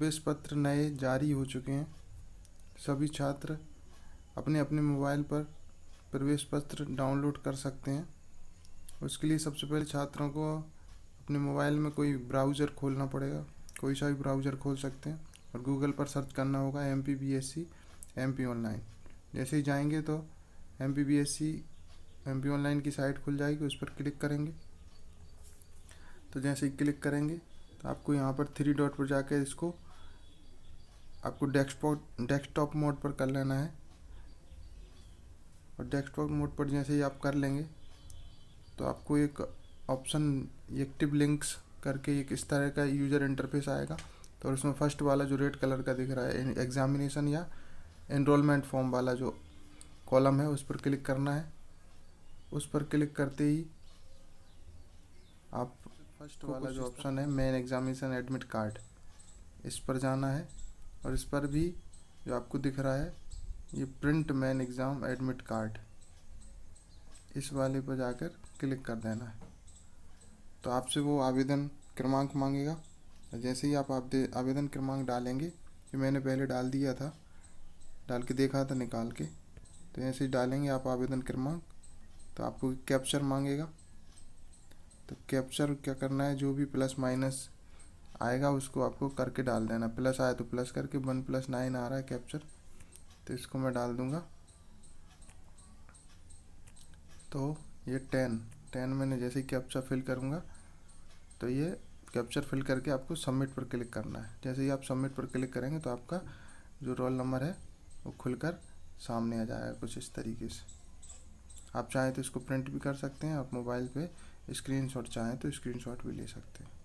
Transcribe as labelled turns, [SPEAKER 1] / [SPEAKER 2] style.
[SPEAKER 1] प्रवेश पत्र नए जारी हो चुके हैं सभी छात्र अपने अपने मोबाइल पर प्रवेश पत्र डाउनलोड कर सकते हैं उसके लिए सबसे पहले छात्रों को अपने मोबाइल में कोई ब्राउज़र खोलना पड़ेगा कोई सा भी ब्राउज़र खोल सकते हैं और गूगल पर सर्च करना होगा M P B S C M P online जैसे ही जाएंगे तो M P B S C M P online की साइट खुल जाएगी उस पर क्लिक करेंगे तो जैसे ही क्लिक करेंगे तो आपको यहाँ पर थ्री डॉट पर जाकर इसको आपको डेस्कटॉप डेस्कटॉप मोड पर कर लेना है और डेस्कटॉप मोड पर जैसे ही आप कर लेंगे तो आपको एक ऑप्शन एक्टिव लिंक्स करके एक इस तरह का यूज़र इंटरफेस आएगा तो उसमें फर्स्ट वाला जो रेड कलर का दिख रहा है एग्जामिनेशन या एनरोलमेंट फॉर्म वाला जो कॉलम है उस पर क्लिक करना है उस पर क्लिक करते ही आप फर्स्ट वाला जो ऑप्शन है मेन एग्जामिनेशन एडमिट कार्ड इस पर जाना है और इस पर भी जो आपको दिख रहा है ये print main exam admit card इस वाले पर जाकर क्लिक कर देना है तो आपसे वो आवेदन क्रमांक मांगेगा जैसे ही आप आवेदन क्रमांक डालेंगे जो मैंने पहले डाल दिया था डाल के देखा था निकाल के तो ऐसे ही डालेंगे आप आवेदन क्रमांक तो आपको कैप्चर मांगेगा तो कैप्चर क्या करना है जो भी प्लस माइनस आएगा उसको आपको करके डाल देना प्लस आया तो प्लस करके वन प्लस नाइन आ रहा है कैप्चर तो इसको मैं डाल दूँगा तो ये टेन टेन मैंने जैसे ही कैप्चर फिल करूँगा तो ये कैप्चर फिल करके आपको सबमिट पर क्लिक करना है जैसे ही आप सबमिट पर क्लिक करेंगे तो आपका जो रोल नंबर है वो खुलकर सामने आ जाएगा कुछ इस तरीके से आप चाहें तो इसको प्रिंट भी कर सकते हैं आप मोबाइल पे स्क्रीनशॉट चाहें तो स्क्रीनशॉट भी ले सकते हैं